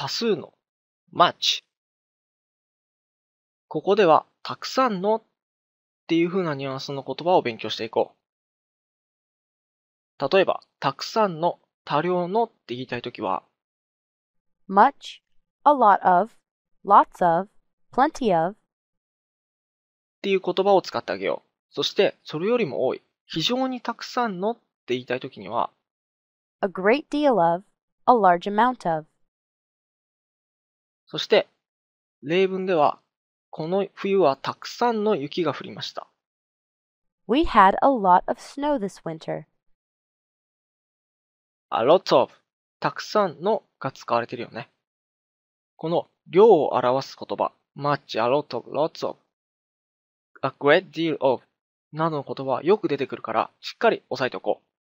多数の much。ここではたくさんのっていう風なニュアンスの言葉を勉強していこう。例えば、たくさんの多量のって言いたいときは much, a lot of, lots of, plenty of っていう言葉を使ってあげよう。そして、それよりも多い、非常にたくさんのって言いたいときには a great deal of, a large amount of そして、例文では、この冬はたくさんの雪が降りました。We had a lot of snow this winter. A lot of たくさんのが使われてるよね。この量を表す言葉、much, a lot of, lots of, a great deal of などの言葉はよく出てくるからしっかり押さえておこう。